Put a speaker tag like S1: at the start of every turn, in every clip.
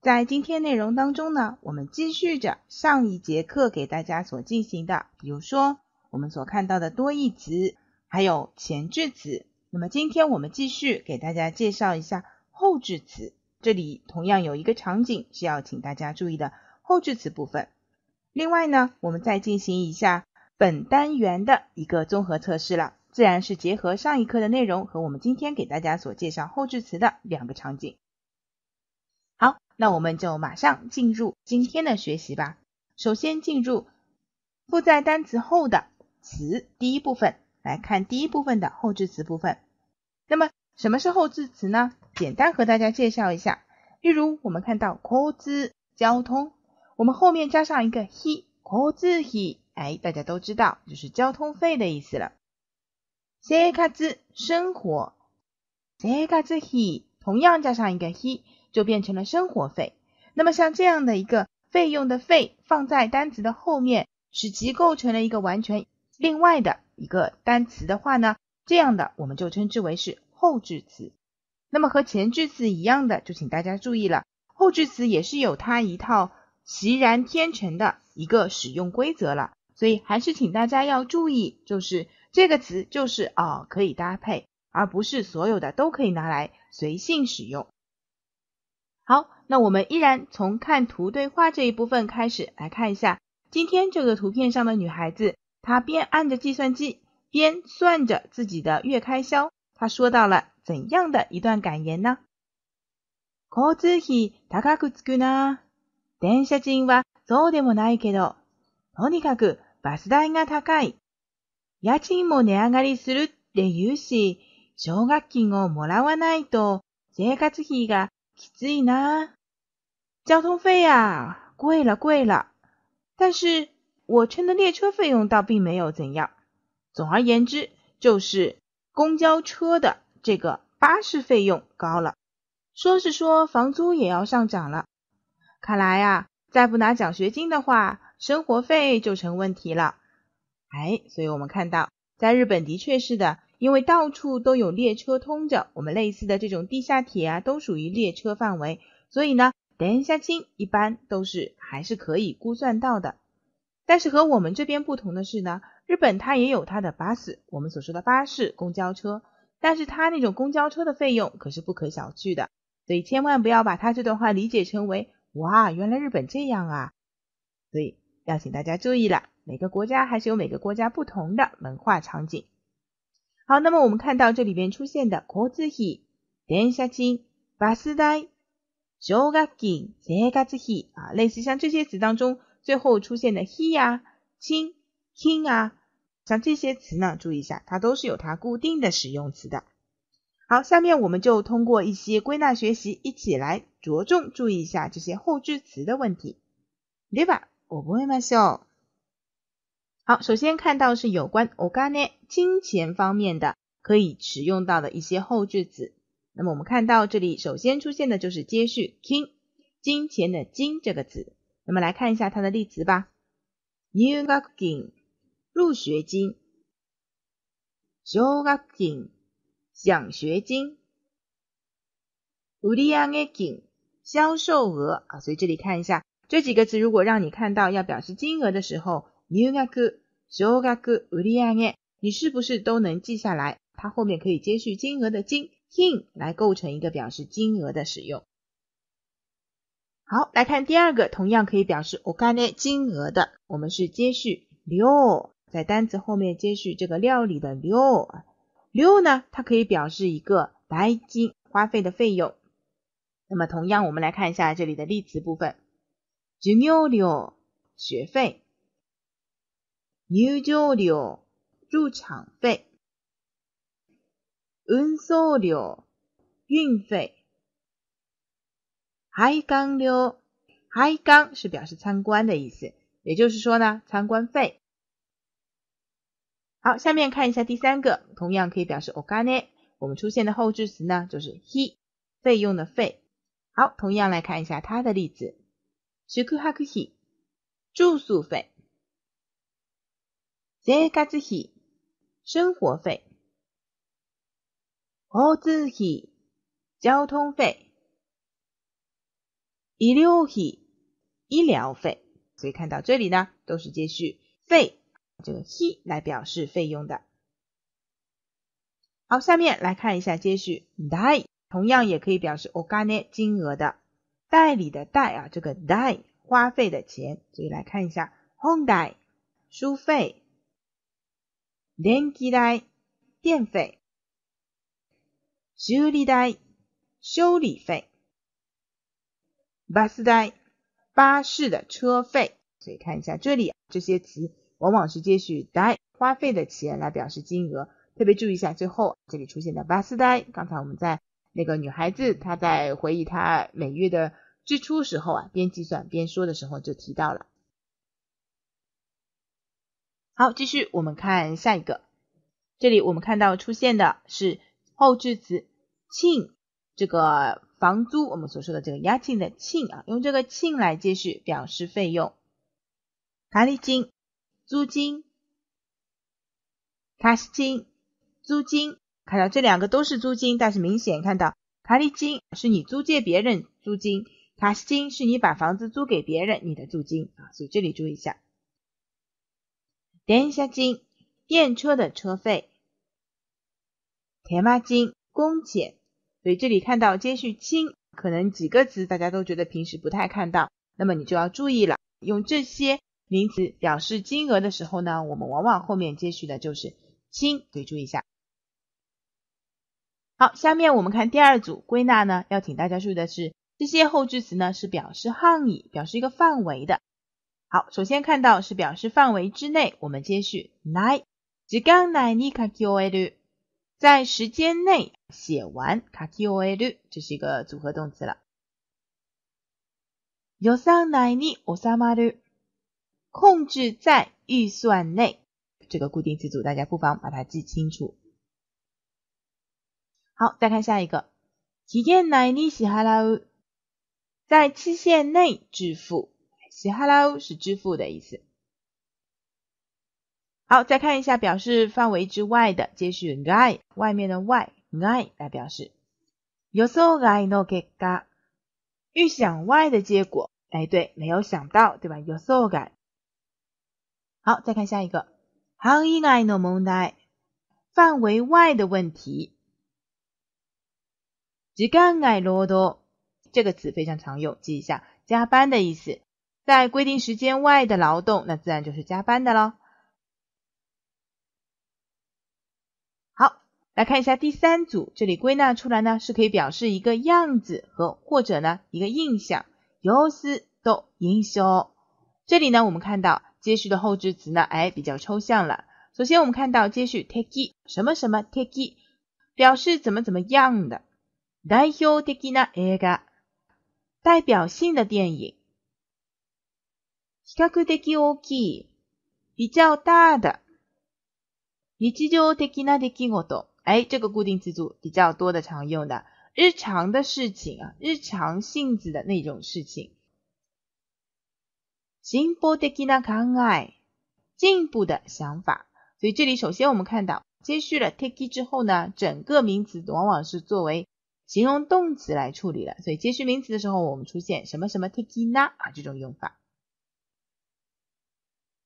S1: 在今天内容当中呢，我们继续着上一节课给大家所进行的，比如说我们所看到的多义词，还有前置词。那么今天我们继续给大家介绍一下后置词，这里同样有一个场景需要请大家注意的后置词部分。另外呢，我们再进行一下本单元的一个综合测试了，自然是结合上一课的内容和我们今天给大家所介绍后置词的两个场景。那我们就马上进入今天的学习吧。首先进入附在单词后的词，第一部分来看第一部分的后置词部分。那么什么是后置词呢？简单和大家介绍一下。例如我们看到 k o 交通，我们后面加上一个 h e k o h e 哎，大家都知道就是交通费的意思了 s e k 生活 s e h 同样加上一个 h e 就变成了生活费。那么像这样的一个费用的费放在单词的后面，使其构成了一个完全另外的一个单词的话呢，这样的我们就称之为是后置词。那么和前置词一样的，就请大家注意了，后置词也是有它一套习然天成的一个使用规则了。所以还是请大家要注意，就是这个词就是啊可以搭配，而不是所有的都可以拿来随性使用。好，那我们依然从看图对话这一部分开始来看一下。今天这个图片上的女孩子，她边按着计算机，边算着自己的月开销。她说到了怎样的一段感言呢？交通費高くつくな。電車賃はそうでもないけど、とにかくバス代が高い。家賃も値上がりするって言うし、奨学金をもらわないと生活費が至于呢，交通费呀，贵了贵了，但是我乘的列车费用倒并没有怎样。总而言之，就是公交车的这个巴士费用高了，说是说房租也要上涨了。看来啊，再不拿奖学金的话，生活费就成问题了。哎，所以我们看到，在日本的确是的。因为到处都有列车通着，我们类似的这种地下铁啊，都属于列车范围，所以呢，等下亲，一般都是还是可以估算到的。但是和我们这边不同的是呢，日本它也有它的巴士，我们所说的巴士、公交车，但是它那种公交车的费用可是不可小觑的，所以千万不要把它这段话理解成为哇，原来日本这样啊！所以要请大家注意了，每个国家还是有每个国家不同的文化场景。好，那么我们看到这里边出现的コツヒ、電車金、バス代、小額金、税額ツヒ啊，类似像这些词当中最后出现的ヒ呀、金、金啊，像这些词呢，注意一下，它都是有它固定的使用词的。好，下面我们就通过一些归纳学习，一起来着重注意一下这些后置词的问题。例文、覚えましょう。好，首先看到是有关お金金钱方面的可以使用到的一些后置词。那么我们看到这里首先出现的就是接续 king 金钱的金这个词。那么来看一下它的例词吧：入学金、奖学金、销售额啊。所以这里看一下这几个词，如果让你看到要表示金额的时候。入学、小个你是不是都能记下来？它后面可以接续金额的金 i n 来构成一个表示金额的使用。好，来看第二个，同样可以表示我金金额的，我们是接续六，在单词后面接续这个料理的六六呢？它可以表示一个代金花费的费用。那么同样，我们来看一下这里的例词部分，junior 学费。入场 료、 入场费、運送料、運費、h 港料、海港是表示参观的意思，也就是说呢，参观費。好，下面看一下第三个，同样可以表示お金，我们出现的后置词呢就是「」，费用的费。好，同样来看一下它的例子：宿泊費、住宿費。生活费，奥子费、交通费，医疗费、医疗费，所以看到这里呢，都是接续费，这个 he 来表示费用的。好，下面来看一下接续 die，同样也可以表示お金金额的代理的代啊，这个 die 花费的钱，所以来看一下 home die 书费。电费、修理费、巴士代、巴士的车费。所以看一下这里，这些词往往是接续“代”花费的钱来表示金额。特别注意一下，最后这里出现的巴士代，刚才我们在那个女孩子她在回忆她每月的支出时候啊，边计算边说的时候就提到了。好，继续我们看下一个。这里我们看到出现的是后置词庆，这个房租我们所说的这个押金的庆啊，用这个庆来继续表示费用。卡利金租金、卡西金租金，看到这两个都是租金，但是明显看到卡利金是你租借别人租金，卡西金是你把房子租给别人你的租金啊，所以这里注意一下。点一下金，电车的车费，铁马金工钱，所以这里看到接续“金”，可能几个词大家都觉得平时不太看到，那么你就要注意了。用这些名词表示金额的时候呢，我们往往后面接续的就是“金”，所以注意一下。好，下面我们看第二组归纳呢，要请大家注意的是，这些后置词呢是表示汉语，表示一个范围的。好，首先看到是表示范围之内，我们接续 nine，じかんににかきおえる，在时间内写完かきおえる，这是一个组合动词了。よさににおさまる，控制在预算内，这个固定词组大家不妨把它记清楚。好，再看下一个，期限ににしはらう，在期限内支付。say hello 是支付的意思。好，再看一下表示范围之外的，接续外，外面的外，外来表示。予想外的结果，哎，对，没有想到，对吧？予想外。好，再看下一个，范围外的问题。这个词非常常用，记一下，加班的意思。在规定时间外的劳动，那自然就是加班的咯。好，来看一下第三组，这里归纳出来呢，是可以表示一个样子和或者呢一个印象，又是都英雄。这里呢，我们看到接续的后置词呢，哎，比较抽象了。首先，我们看到接续 takey 什么什么 takey，表示怎么怎么样的，代表的な映画，代表性的电影。比較大的日常的な出来，哎，这个固定词组比较多的常用的日常的事情啊，日常性质的那种事情。進歩的な考え，进步的想法。所以这里首先我们看到接续了 take 之后呢，整个名词往往是作为形容动词来处理的，所以接续名词的时候，我们出现什么什么 take 呢啊这种用法。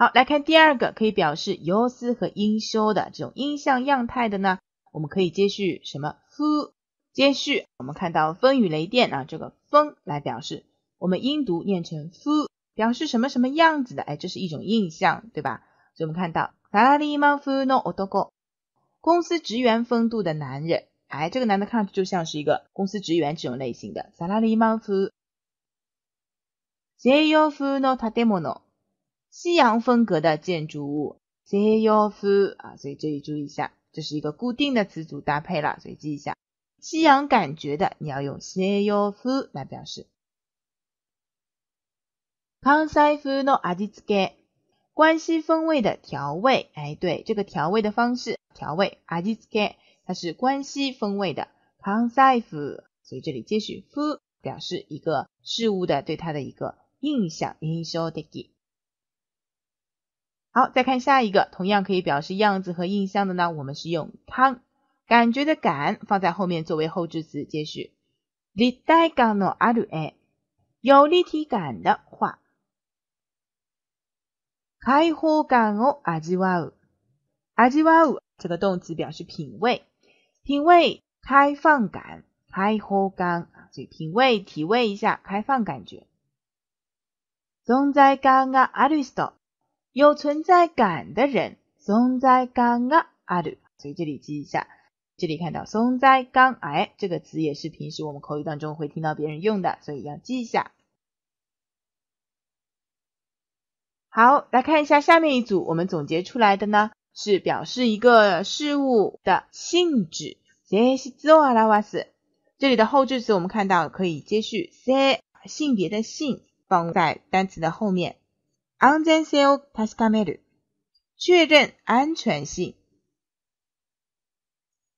S1: 好，来看第二个可以表示由斯和音修的这种音像样态的呢，我们可以接续什么？夫接续，我们看到风雨雷电啊，这个风来表示，我们音读念成夫，表示什么什么样子的？哎，这是一种印象，对吧？所以我们看到サラリーマン夫のオ公司职员风度的男人，哎，这个男的看去就像是一个公司职员这种类型的サラリーマン夫。西洋风の建物。西洋风格的建筑物，西洋风啊，所以这里注意一下，这是一个固定的词组搭配了，所以记一下，西洋感觉的你要用西洋风来表示。关西风味的调味，哎，对，这个调味的方式，调味，アジツ它是关西风味的，関西風，所以这里接续風，表示一个事物的对它的一个印象，印象的好，再看下一个，同样可以表示样子和印象的呢，我们是用“汤，感觉的“感”放在后面作为后置词接续。立体感のあるえ、有立体感的话。開放感を味わう、味わう这个动词表示品味，品味开放感、开放感啊，所以品味、体味一下开放感觉。存在感があるスト。有存在感的人，存在感啊啊！对，所以这里记一下。这里看到“存在感癌”这个词，也是平时我们口语当中会听到别人用的，所以要记一下。好，来看一下下面一组，我们总结出来的呢，是表示一个事物的性质。这里的后置词，我们看到可以接续“ s 性”性别的“性”放在单词的后面。安全性を確かめる，确认安全性。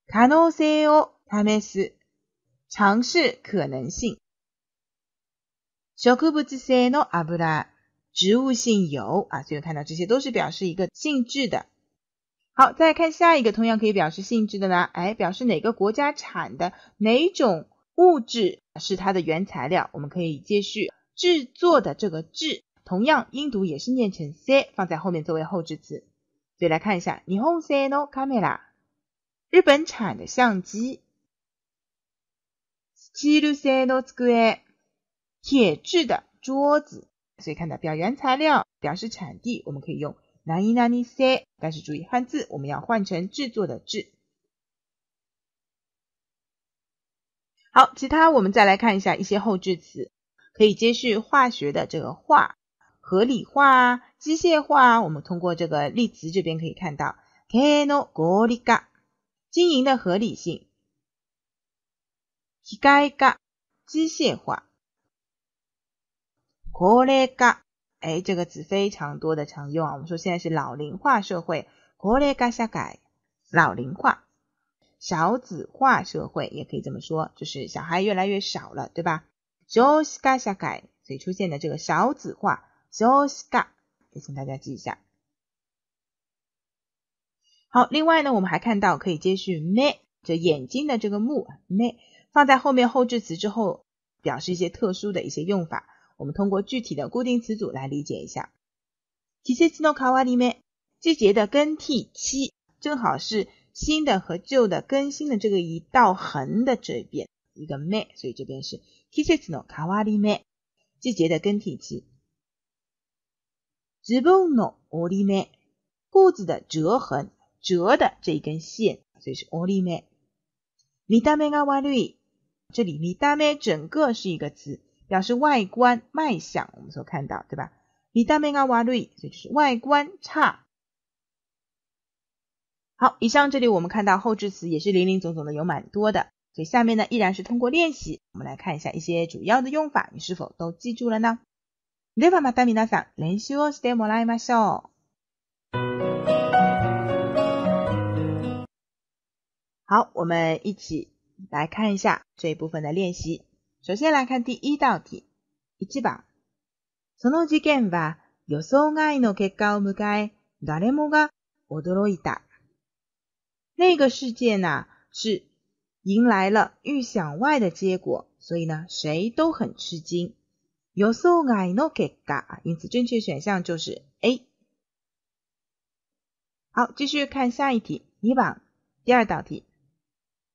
S1: 可能性を試す，尝试可能性。植物性油啊，所以看到这些都是表示一个性质的。好，再看下一个，同样可以表示性质的呢？哎，表示哪个国家产的哪种物质是它的原材料？我们可以接续制作的这个制。同样，音读也是念成 se，放在后面作为后置词。所以来看一下，ニホンセカメラ，日本产的相机。スチルセノつ铁制的桌子。所以看到表原材料，表示产地，我们可以用 n ニ n ニ C，但是注意汉字，我们要换成制作的制。好，其他我们再来看一下一些后置词，可以接续化学的这个化。合理化、机械化，我们通过这个例词这边可以看到，cano o 经营的合理性 k a i 机械化 k o r e 哎，这个字非常多的常用啊。我们说现在是老龄化社会 k o r e g 老龄化、少子化社会，也可以这么说，就是小孩越来越少了，对吧？shoka 所以出现的这个少子化。soka，也请大家记一下。好，另外呢，我们还看到可以接续 me，这眼睛的这个目 me 放在后面后置词之后，表示一些特殊的一些用法。我们通过具体的固定词组来理解一下。季节の変わる me，季节的更替期正好是新的和旧的更新的这个一道横的这边一个 me，所以这边是季节の変わる me，季节的更替期。ズボンの折り目、裤子的折痕，折的这一根线，所以是折り目。見た目が悪い、这里見た目整个是一个词，表示外观、卖相，我们所看到，对吧？見た目が悪い，所以就是外观差。好，以上这里我们看到后置词也是零零总总的有蛮多的，所以下面呢依然是通过练习，我们来看一下一些主要的用法，你是否都记住了呢？ではまた皆さん練習をしてもらいましょう。好，我们一起来看一下这一部分的练习。首先来看第一道题，一番。その事件は予想外の結果を迎え、誰もが驚いた。那个事件呐、啊，是迎来了预想外的结果，所以呢，谁都很吃惊。予想外のけが，因此正确选项就是 A。好，继续看下一题。日番，第二道题，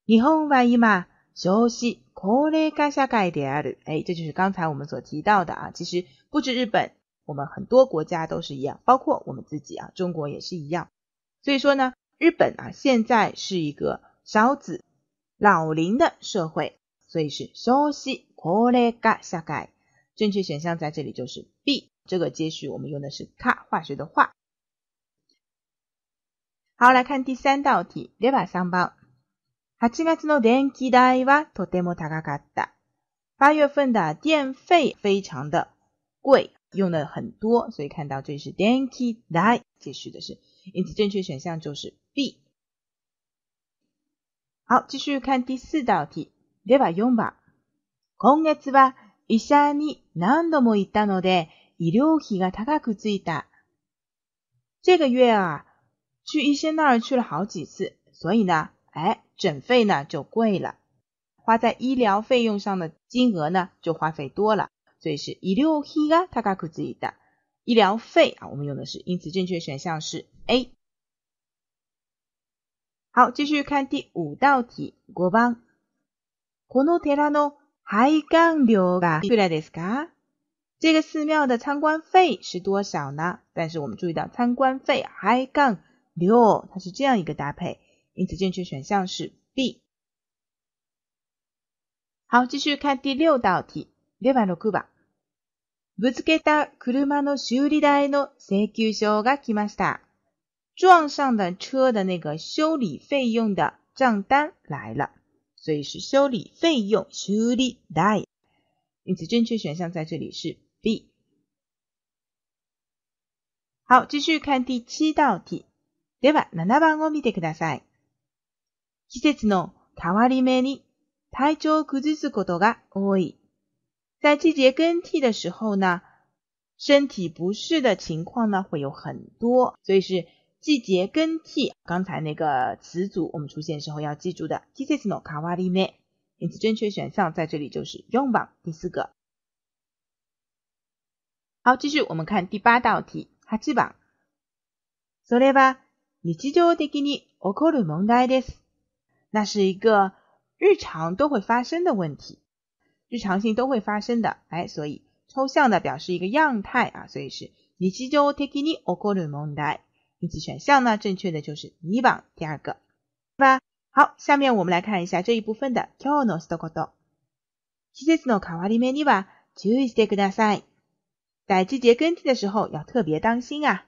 S1: 日本は今少しこれが社会である。哎，这就是刚才我们所提到的啊。其实不止日本，我们很多国家都是一样，包括我们自己啊，中国也是一样。所以说呢，日本啊现在是一个少子老龄的社会，所以是少しこれが社会。正确选项在这里就是 B，这个接续我们用的是它，化学的化。好，来看第三道题，第八三八。八月份的电费非常的贵，用的很多，所以看到这里是 denki dai 接续的是，因此正确选项就是 B。好，继续看第四道题，第八四八。今月は医者に何度も行ったので、医療費が高くついた。这个月啊，去医生那儿去了好几次，所以呢，哎，诊费呢就贵了，花在医疗费用上的金额呢就花费多了，所以是医療費が高くついた。医疗费啊，我们用的是因此，正确选项是 A。好，继续看第五道题，五番。この寺の还讲が吧？对らですか？这个寺庙的参观费是多少呢？但是我们注意到参观费还讲六，它是这样一个搭配，因此正确选项是 B。好，继续看第六道题。六番六番。ぶつけた車の修理代の請求書が来ました。撞上的车的那个修理费用的账单来了。所以是修理费用修理代，因此正确选项在这里是 B。好，继续看第七道题。では七番を見てください。季節の変わり目に体調不調すことが多い。在季节更替的时候呢，身体不适的情况呢会有很多，所以是。季节更替，刚才那个词组我们出现时候要记住的。季节性のかわりね，因此正确选项在这里就是用法第四个。好，继续我们看第八道题。ハチそれば日中的に起こる問題です。那是一个日常都会发生的问题，日常性都会发生的，哎，所以抽象的表示一个样态啊，所以是日中的に起こる問題。因此，选项呢正确的就是以往第二个，对吧？好，下面我们来看一下这一部分的 kono soku d o k i s e s no k a w a i m n i a k s 在季节更替的时候要特别当心啊。